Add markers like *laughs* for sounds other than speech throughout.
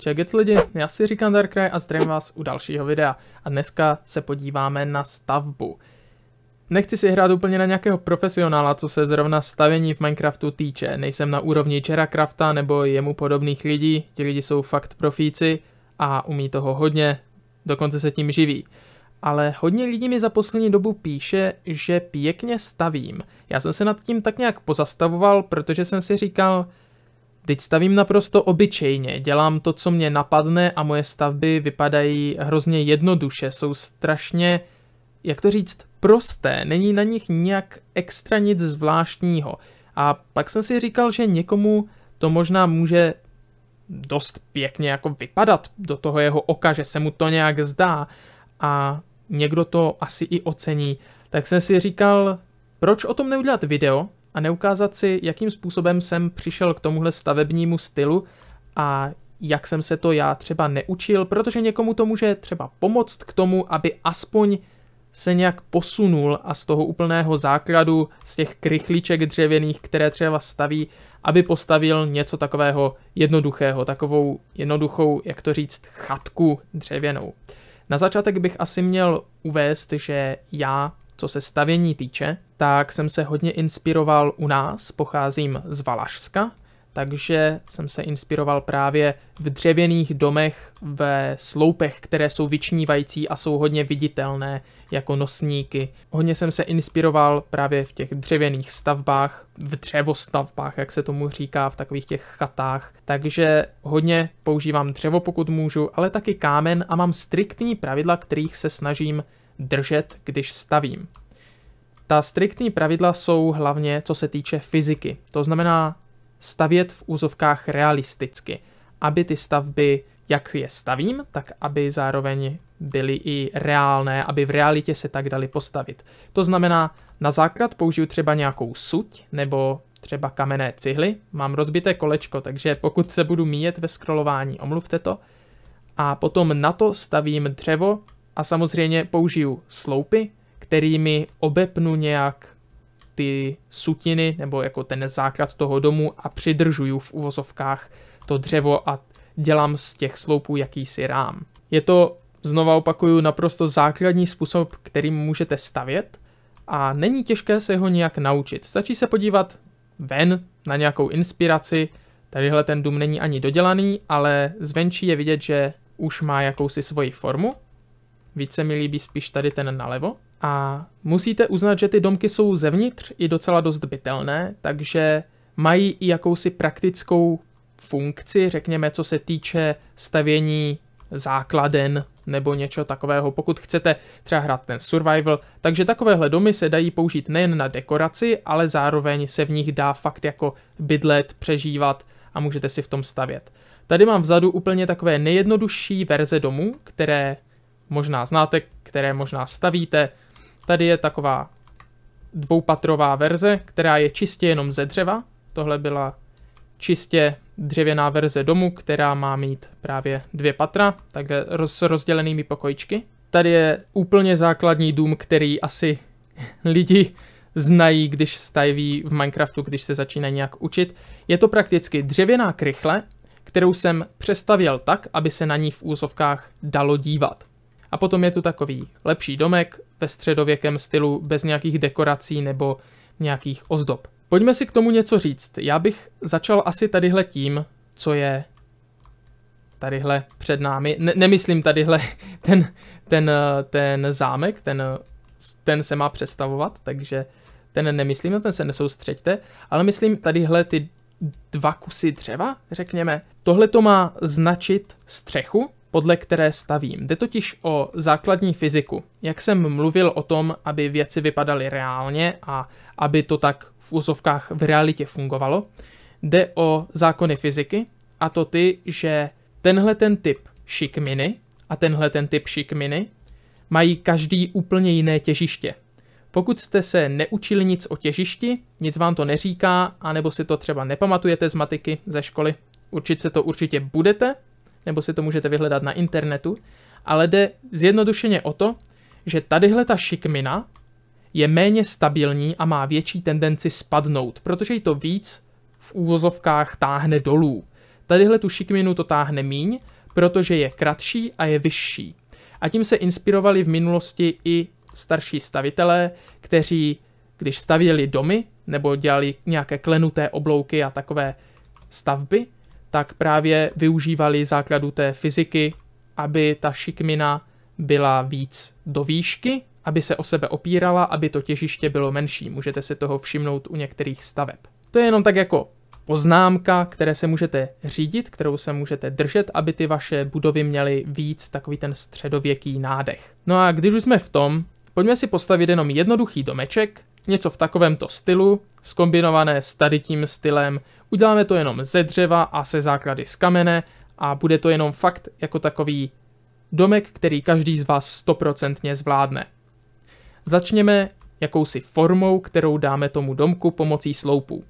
Čau gec lidi, já si říkám Darkrai a zdravím vás u dalšího videa a dneska se podíváme na stavbu. Nechci si hrát úplně na nějakého profesionála, co se zrovna stavění v Minecraftu týče. Nejsem na úrovni Crafta nebo jemu podobných lidí, ti lidi jsou fakt profíci a umí toho hodně, dokonce se tím živí. Ale hodně lidí mi za poslední dobu píše, že pěkně stavím. Já jsem se nad tím tak nějak pozastavoval, protože jsem si říkal, Teď stavím naprosto obyčejně, dělám to, co mě napadne a moje stavby vypadají hrozně jednoduše, jsou strašně, jak to říct, prosté, není na nich nějak extra nic zvláštního. A pak jsem si říkal, že někomu to možná může dost pěkně jako vypadat do toho jeho oka, že se mu to nějak zdá a někdo to asi i ocení. Tak jsem si říkal, proč o tom neudělat video, a neukázat si, jakým způsobem jsem přišel k tomuhle stavebnímu stylu a jak jsem se to já třeba neučil, protože někomu to může třeba pomoct k tomu, aby aspoň se nějak posunul a z toho úplného základu, z těch krychlíček dřevěných, které třeba staví, aby postavil něco takového jednoduchého, takovou jednoduchou, jak to říct, chatku dřevěnou. Na začátek bych asi měl uvést, že já co se stavění týče, tak jsem se hodně inspiroval u nás, pocházím z Valašska, takže jsem se inspiroval právě v dřevěných domech ve sloupech, které jsou vyčnívající a jsou hodně viditelné jako nosníky. Hodně jsem se inspiroval právě v těch dřevěných stavbách, v dřevostavbách, jak se tomu říká, v takových těch chatách. Takže hodně používám dřevo, pokud můžu, ale taky kámen a mám striktní pravidla, kterých se snažím držet, když stavím. Ta striktní pravidla jsou hlavně co se týče fyziky, to znamená stavět v úzovkách realisticky, aby ty stavby, jak je stavím, tak aby zároveň byly i reálné, aby v realitě se tak dali postavit. To znamená, na základ použiju třeba nějakou suť nebo třeba kamenné cihly. Mám rozbité kolečko, takže pokud se budu míjet ve scrollování, omluvte to. A potom na to stavím dřevo a samozřejmě použiju sloupy, kterými obepnu nějak ty sutiny nebo jako ten základ toho domu a přidržuju v uvozovkách to dřevo a dělám z těch sloupů jakýsi rám. Je to, znova opakuju, naprosto základní způsob, kterým můžete stavět a není těžké se ho nějak naučit. Stačí se podívat ven na nějakou inspiraci, tadyhle ten dům není ani dodělaný, ale zvenčí je vidět, že už má jakousi svoji formu více se mi líbí spíš tady ten nalevo. A musíte uznat, že ty domky jsou zevnitř i docela dost bytelné, takže mají i jakousi praktickou funkci, řekněme, co se týče stavění základen nebo něčeho takového, pokud chcete třeba hrát ten survival. Takže takovéhle domy se dají použít nejen na dekoraci, ale zároveň se v nich dá fakt jako bydlet, přežívat a můžete si v tom stavět. Tady mám vzadu úplně takové nejjednodušší verze domů, které možná znáte, které možná stavíte. Tady je taková dvoupatrová verze, která je čistě jenom ze dřeva. Tohle byla čistě dřevěná verze domu, která má mít právě dvě patra, takže s rozdělenými pokojičky. Tady je úplně základní dům, který asi *laughs* lidi znají, když staví v Minecraftu, když se začínají nějak učit. Je to prakticky dřevěná krychle, kterou jsem přestavěl tak, aby se na ní v úzovkách dalo dívat. A potom je tu takový lepší domek ve středověkém stylu bez nějakých dekorací nebo nějakých ozdob. Pojďme si k tomu něco říct. Já bych začal asi tadyhle tím, co je tadyhle před námi. Ne- nemyslím tadyhle *laughs* ten, ten, ten zámek, ten, ten se má představovat, takže ten nemyslím, na no ten se nesoustřeďte, ale myslím tadyhle ty dva kusy dřeva, řekněme. Tohle to má značit střechu, podle které stavím. Jde totiž o základní fyziku. Jak jsem mluvil o tom, aby věci vypadaly reálně a aby to tak v úzovkách v realitě fungovalo, jde o zákony fyziky a to ty, že tenhle ten typ šikminy a tenhle ten typ šikminy mají každý úplně jiné těžiště. Pokud jste se neučili nic o těžišti, nic vám to neříká, anebo si to třeba nepamatujete z matiky ze školy, určitě se to určitě budete, nebo si to můžete vyhledat na internetu, ale jde zjednodušeně o to, že tadyhle ta šikmina je méně stabilní a má větší tendenci spadnout, protože ji to víc v úvozovkách táhne dolů. Tadyhle tu šikminu to táhne míň, protože je kratší a je vyšší. A tím se inspirovali v minulosti i starší stavitelé, kteří, když stavěli domy nebo dělali nějaké klenuté oblouky a takové stavby, tak právě využívali základu té fyziky, aby ta šikmina byla víc do výšky, aby se o sebe opírala, aby to těžiště bylo menší. Můžete si toho všimnout u některých staveb. To je jenom tak jako poznámka, které se můžete řídit, kterou se můžete držet, aby ty vaše budovy měly víc takový ten středověký nádech. No a když už jsme v tom, pojďme si postavit jenom jednoduchý domeček, něco v takovémto stylu, skombinované s tady tím stylem. Uděláme to jenom ze dřeva a se základy z kamene a bude to jenom fakt jako takový domek, který každý z vás stoprocentně zvládne. Začněme jakousi formou, kterou dáme tomu domku pomocí sloupů.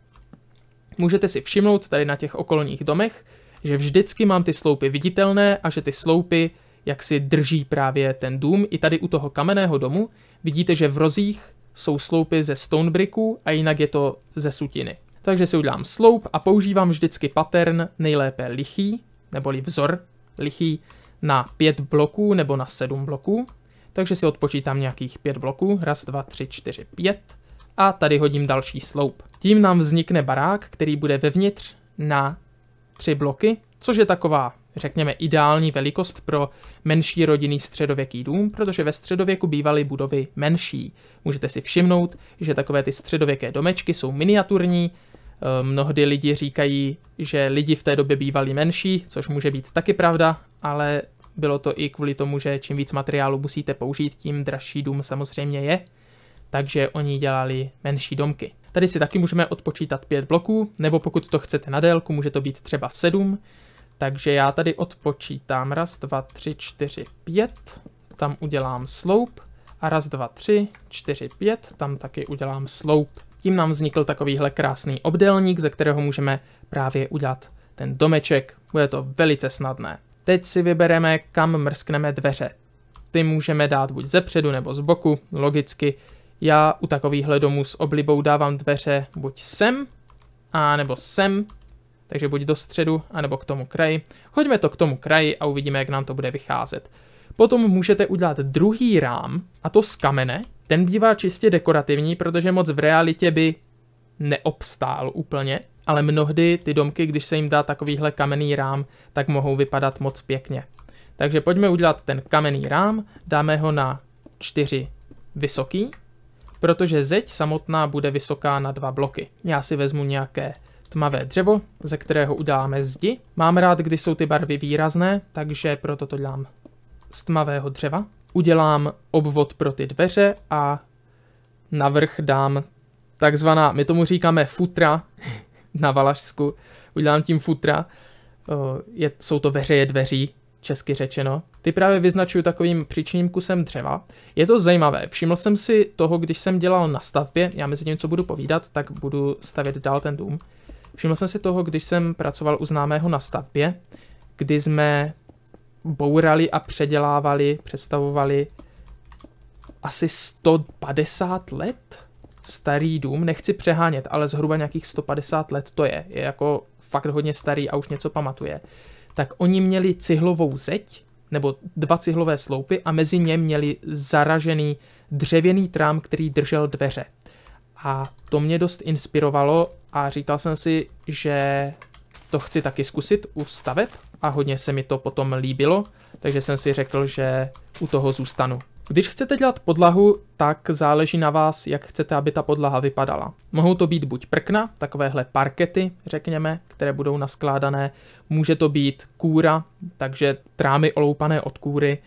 Můžete si všimnout tady na těch okolních domech, že vždycky mám ty sloupy viditelné a že ty sloupy jak si drží právě ten dům. I tady u toho kamenného domu vidíte, že v rozích jsou sloupy ze stone a jinak je to ze sutiny. Takže si udělám sloup a používám vždycky pattern nejlépe lichý, neboli vzor lichý na 5 bloků nebo na 7 bloků. Takže si odpočítám nějakých 5 bloků, raz, dva, tři, čtyři, pět a tady hodím další sloup. Tím nám vznikne barák, který bude vevnitř na 3 bloky, což je taková řekněme, ideální velikost pro menší rodinný středověký dům, protože ve středověku bývaly budovy menší. Můžete si všimnout, že takové ty středověké domečky jsou miniaturní, eh, mnohdy lidi říkají, že lidi v té době bývali menší, což může být taky pravda, ale bylo to i kvůli tomu, že čím víc materiálu musíte použít, tím dražší dům samozřejmě je, takže oni dělali menší domky. Tady si taky můžeme odpočítat pět bloků, nebo pokud to chcete na délku, může to být třeba sedm. Takže já tady odpočítám raz, dva, tři, čtyři, pět. Tam udělám sloup. A raz, dva, tři, čtyři, pět. Tam taky udělám sloup. Tím nám vznikl takovýhle krásný obdélník, ze kterého můžeme právě udělat ten domeček. Bude to velice snadné. Teď si vybereme, kam mrskneme dveře. Ty můžeme dát buď ze předu nebo z boku, logicky. Já u takovýchhle domů s oblibou dávám dveře buď sem, a nebo sem, takže buď do středu, anebo k tomu kraji. Hoďme to k tomu kraji a uvidíme, jak nám to bude vycházet. Potom můžete udělat druhý rám, a to z kamene. Ten bývá čistě dekorativní, protože moc v realitě by neobstál úplně, ale mnohdy ty domky, když se jim dá takovýhle kamenný rám, tak mohou vypadat moc pěkně. Takže pojďme udělat ten kamenný rám, dáme ho na 4 vysoký, protože zeď samotná bude vysoká na dva bloky. Já si vezmu nějaké tmavé dřevo, ze kterého uděláme zdi. Mám rád, když jsou ty barvy výrazné, takže proto to dělám z tmavého dřeva. Udělám obvod pro ty dveře a navrch dám takzvaná, my tomu říkáme futra *laughs* na Valašsku, udělám tím futra, je, jsou to veřeje dveří, česky řečeno. Ty právě vyznačuju takovým příčním kusem dřeva. Je to zajímavé, všiml jsem si toho, když jsem dělal na stavbě, já mezi tím, co budu povídat, tak budu stavět dál ten dům. Všiml jsem si toho, když jsem pracoval u známého na stavbě, kdy jsme bourali a předělávali, představovali asi 150 let starý dům, nechci přehánět, ale zhruba nějakých 150 let to je, je jako fakt hodně starý a už něco pamatuje, tak oni měli cihlovou zeď, nebo dva cihlové sloupy a mezi ně měli zaražený dřevěný trám, který držel dveře. A to mě dost inspirovalo a říkal jsem si, že to chci taky zkusit u staveb a hodně se mi to potom líbilo, takže jsem si řekl, že u toho zůstanu. Když chcete dělat podlahu, tak záleží na vás, jak chcete, aby ta podlaha vypadala. Mohou to být buď prkna, takovéhle parkety, řekněme, které budou naskládané, může to být kůra, takže trámy oloupané od kůry,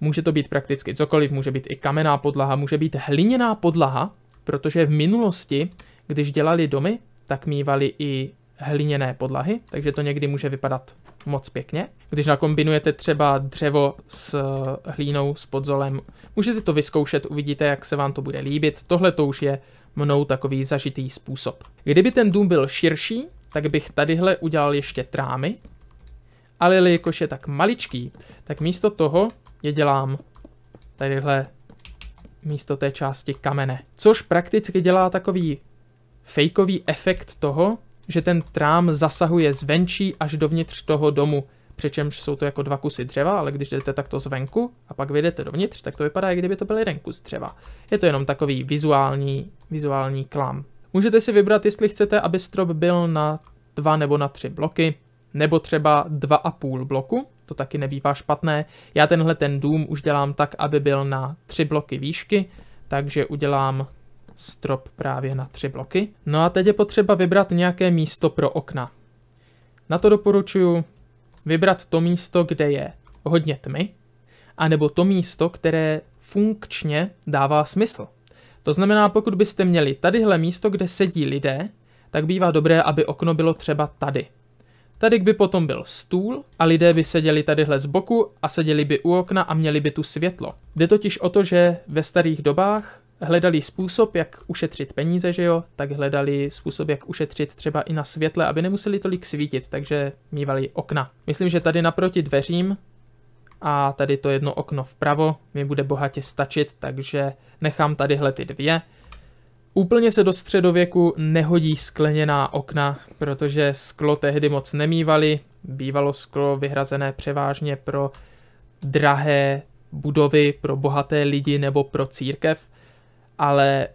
může to být prakticky cokoliv, může být i kamenná podlaha, může být hliněná podlaha, protože v minulosti, když dělali domy, tak mývaly i hliněné podlahy, takže to někdy může vypadat moc pěkně. Když nakombinujete třeba dřevo s eh, hlínou, s podzolem, můžete to vyzkoušet, uvidíte, jak se vám to bude líbit. Tohle to už je mnou takový zažitý způsob. Kdyby ten dům byl širší, tak bych tadyhle udělal ještě trámy, ale jelikož je tak maličký, tak místo toho je dělám tadyhle místo té části kamene, což prakticky dělá takový fejkový efekt toho, že ten trám zasahuje zvenčí až dovnitř toho domu, přičemž jsou to jako dva kusy dřeva, ale když jdete takto zvenku a pak vyjdete dovnitř, tak to vypadá, jak kdyby to byl jeden kus dřeva. Je to jenom takový vizuální, vizuální klam. Můžete si vybrat, jestli chcete, aby strop byl na dva nebo na tři bloky, nebo třeba dva a půl bloku, to taky nebývá špatné. Já tenhle ten dům už dělám tak, aby byl na tři bloky výšky, takže udělám strop právě na tři bloky. No a teď je potřeba vybrat nějaké místo pro okna. Na to doporučuji vybrat to místo, kde je hodně tmy, anebo to místo, které funkčně dává smysl. To znamená, pokud byste měli tadyhle místo, kde sedí lidé, tak bývá dobré, aby okno bylo třeba tady. Tady by potom byl stůl a lidé by seděli tadyhle z boku a seděli by u okna a měli by tu světlo. Jde totiž o to, že ve starých dobách hledali způsob, jak ušetřit peníze, že jo, tak hledali způsob, jak ušetřit třeba i na světle, aby nemuseli tolik svítit, takže mývali okna. Myslím, že tady naproti dveřím a tady to jedno okno vpravo mi bude bohatě stačit, takže nechám tadyhle ty dvě. Úplně se do středověku nehodí skleněná okna, protože sklo tehdy moc nemývali, bývalo sklo vyhrazené převážně pro drahé budovy, pro bohaté lidi nebo pro církev ale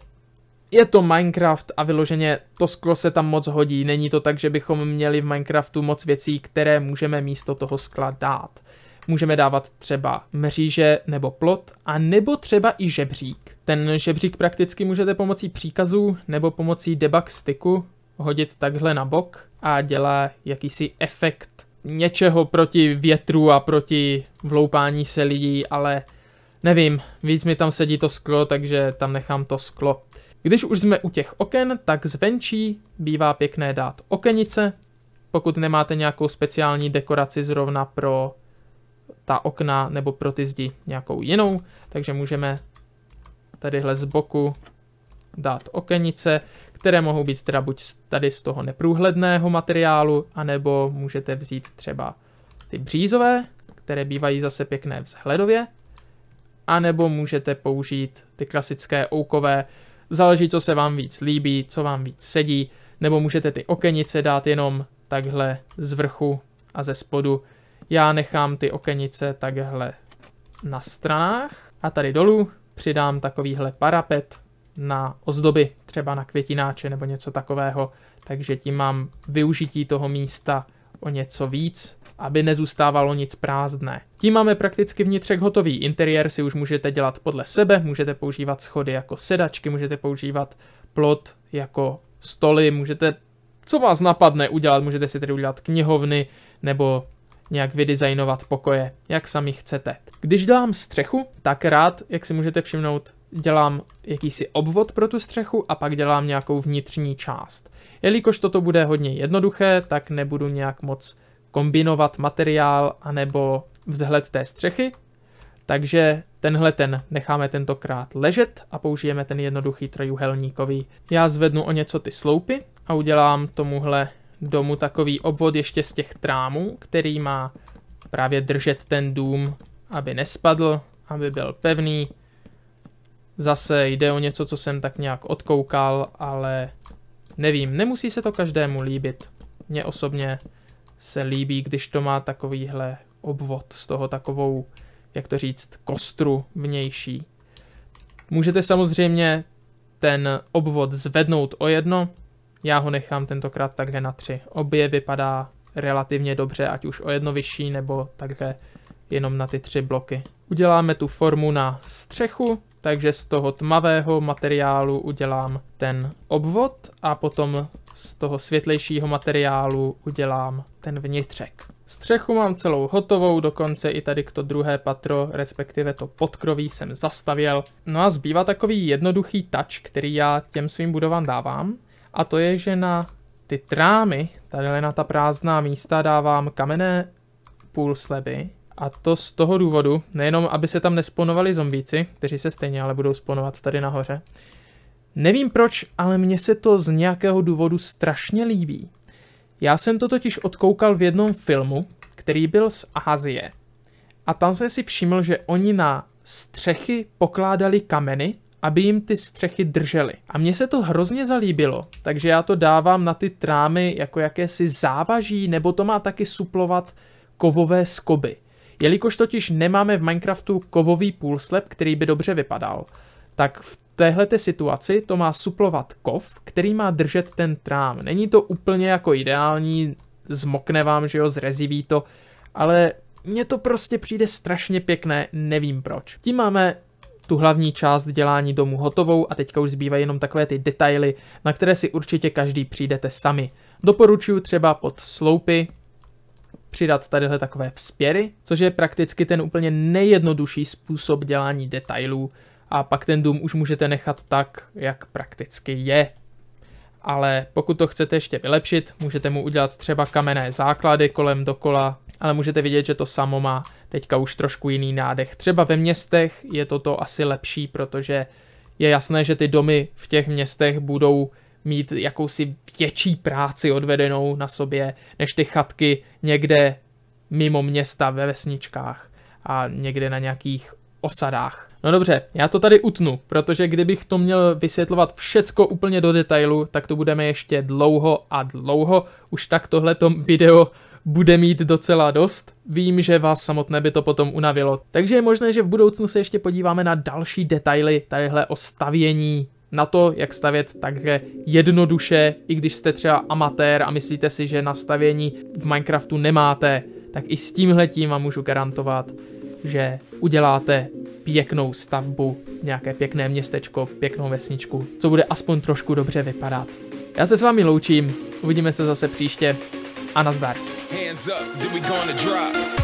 je to Minecraft a vyloženě to sklo se tam moc hodí. Není to tak, že bychom měli v Minecraftu moc věcí, které můžeme místo toho skla dát. Můžeme dávat třeba mříže nebo plot a nebo třeba i žebřík. Ten žebřík prakticky můžete pomocí příkazů nebo pomocí debug styku hodit takhle na bok a dělá jakýsi efekt něčeho proti větru a proti vloupání se lidí, ale Nevím, víc mi tam sedí to sklo, takže tam nechám to sklo. Když už jsme u těch oken, tak zvenčí bývá pěkné dát okenice, pokud nemáte nějakou speciální dekoraci zrovna pro ta okna nebo pro ty zdi nějakou jinou, takže můžeme tadyhle z boku dát okenice, které mohou být teda buď tady z toho neprůhledného materiálu, anebo můžete vzít třeba ty břízové, které bývají zase pěkné vzhledově, anebo můžete použít ty klasické oukové, záleží, co se vám víc líbí, co vám víc sedí, nebo můžete ty okenice dát jenom takhle z vrchu a ze spodu. Já nechám ty okenice takhle na stranách a tady dolů přidám takovýhle parapet na ozdoby, třeba na květináče nebo něco takového, takže tím mám využití toho místa o něco víc, aby nezůstávalo nic prázdné. Tím máme prakticky vnitřek hotový. Interiér si už můžete dělat podle sebe, můžete používat schody jako sedačky, můžete používat plot jako stoly, můžete, co vás napadne udělat, můžete si tedy udělat knihovny nebo nějak vydesignovat pokoje, jak sami chcete. Když dělám střechu, tak rád, jak si můžete všimnout, dělám jakýsi obvod pro tu střechu a pak dělám nějakou vnitřní část. Jelikož toto bude hodně jednoduché, tak nebudu nějak moc kombinovat materiál anebo vzhled té střechy. Takže tenhle ten necháme tentokrát ležet a použijeme ten jednoduchý trojuhelníkový. Já zvednu o něco ty sloupy a udělám tomuhle domu takový obvod ještě z těch trámů, který má právě držet ten dům, aby nespadl, aby byl pevný. Zase jde o něco, co jsem tak nějak odkoukal, ale nevím, nemusí se to každému líbit. Mně osobně se líbí, když to má takovýhle obvod, z toho takovou, jak to říct, kostru vnější. Můžete samozřejmě ten obvod zvednout o jedno, já ho nechám tentokrát takhle na tři. Obě vypadá relativně dobře, ať už o jedno vyšší, nebo takhle jenom na ty tři bloky. Uděláme tu formu na střechu, takže z toho tmavého materiálu udělám ten obvod a potom z toho světlejšího materiálu udělám ten vnitřek. Střechu mám celou hotovou, dokonce i tady k to druhé patro, respektive to podkroví jsem zastavěl. No a zbývá takový jednoduchý touch, který já těm svým budovám dávám. A to je, že na ty trámy, tady na ta prázdná místa dávám kamenné půl sleby. A to z toho důvodu, nejenom aby se tam nesponovali zombíci, kteří se stejně ale budou sponovat tady nahoře, Nevím proč, ale mně se to z nějakého důvodu strašně líbí. Já jsem to totiž odkoukal v jednom filmu, který byl z Ázie. A tam jsem si všiml, že oni na střechy pokládali kameny, aby jim ty střechy držely. A mně se to hrozně zalíbilo, takže já to dávám na ty trámy jako jakési závaží, nebo to má taky suplovat kovové skoby. Jelikož totiž nemáme v Minecraftu kovový půlslep, který by dobře vypadal, tak v téhle situaci to má suplovat kov, který má držet ten trám. Není to úplně jako ideální, zmokne vám, že jo, zreziví to, ale mně to prostě přijde strašně pěkné, nevím proč. Tím máme tu hlavní část dělání domu hotovou a teďka už zbývají jenom takové ty detaily, na které si určitě každý přijdete sami. Doporučuji třeba pod sloupy přidat tadyhle takové vzpěry, což je prakticky ten úplně nejjednodušší způsob dělání detailů, a pak ten dům už můžete nechat tak, jak prakticky je. Ale pokud to chcete ještě vylepšit, můžete mu udělat třeba kamenné základy kolem dokola, ale můžete vidět, že to samo má teďka už trošku jiný nádech. Třeba ve městech je toto asi lepší, protože je jasné, že ty domy v těch městech budou mít jakousi větší práci odvedenou na sobě, než ty chatky někde mimo města ve vesničkách a někde na nějakých osadách. No dobře, já to tady utnu, protože kdybych to měl vysvětlovat všecko úplně do detailu, tak to budeme ještě dlouho a dlouho. Už tak tohleto video bude mít docela dost. Vím, že vás samotné by to potom unavilo. Takže je možné, že v budoucnu se ještě podíváme na další detaily tadyhle o stavění na to, jak stavět takže jednoduše, i když jste třeba amatér a myslíte si, že na stavění v Minecraftu nemáte, tak i s tímhletím vám můžu garantovat, že uděláte pěknou stavbu, nějaké pěkné městečko, pěknou vesničku, co bude aspoň trošku dobře vypadat. Já se s vámi loučím, uvidíme se zase příště a nazdar. Hands up,